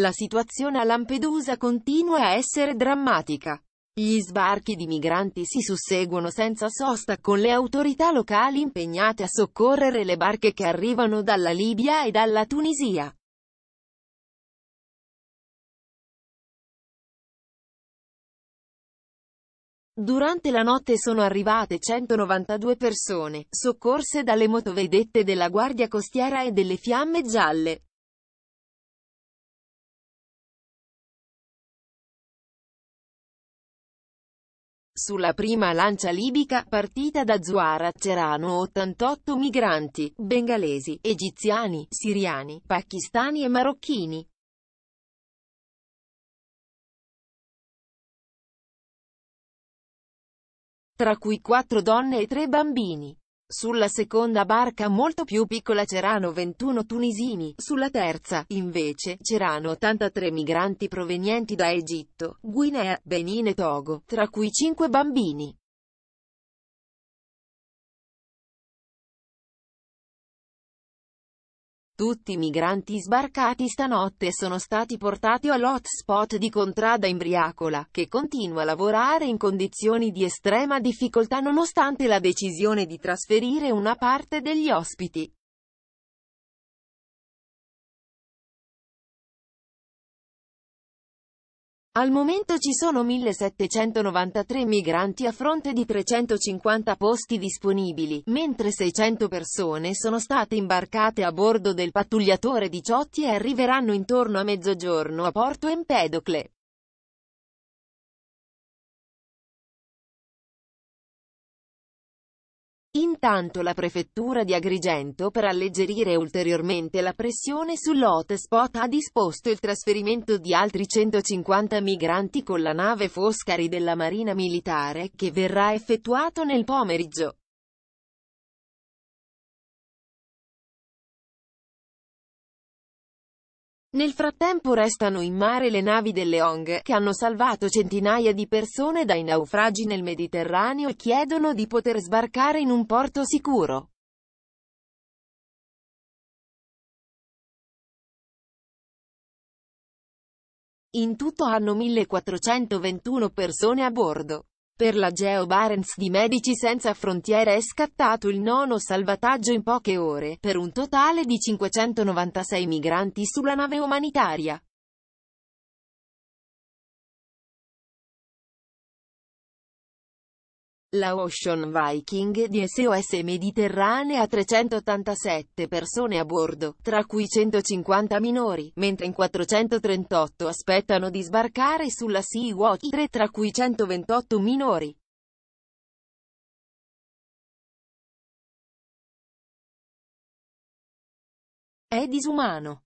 La situazione a Lampedusa continua a essere drammatica. Gli sbarchi di migranti si susseguono senza sosta con le autorità locali impegnate a soccorrere le barche che arrivano dalla Libia e dalla Tunisia. Durante la notte sono arrivate 192 persone, soccorse dalle motovedette della Guardia Costiera e delle Fiamme Gialle. Sulla prima lancia libica, partita da Zuara, c'erano 88 migranti, bengalesi, egiziani, siriani, pakistani e marocchini. Tra cui quattro donne e tre bambini. Sulla seconda barca molto più piccola c'erano 21 tunisini, sulla terza, invece, c'erano 83 migranti provenienti da Egitto, Guinea, Benin e Togo, tra cui 5 bambini. Tutti i migranti sbarcati stanotte sono stati portati all'hotspot di Contrada Imbriacola, che continua a lavorare in condizioni di estrema difficoltà nonostante la decisione di trasferire una parte degli ospiti. Al momento ci sono 1793 migranti a fronte di 350 posti disponibili, mentre 600 persone sono state imbarcate a bordo del pattugliatore 18 e arriveranno intorno a mezzogiorno a Porto Empedocle. Intanto la prefettura di Agrigento per alleggerire ulteriormente la pressione sull'hotspot ha disposto il trasferimento di altri 150 migranti con la nave Foscari della Marina Militare, che verrà effettuato nel pomeriggio. Nel frattempo restano in mare le navi delle ONG, che hanno salvato centinaia di persone dai naufragi nel Mediterraneo e chiedono di poter sbarcare in un porto sicuro. In tutto hanno 1421 persone a bordo. Per la Geo Barents di Medici Senza Frontiere è scattato il nono salvataggio in poche ore, per un totale di 596 migranti sulla nave umanitaria. La Ocean Viking di SOS Mediterranea ha 387 persone a bordo, tra cui 150 minori, mentre in 438 aspettano di sbarcare sulla Sea Watch 3 tra cui 128 minori. È disumano.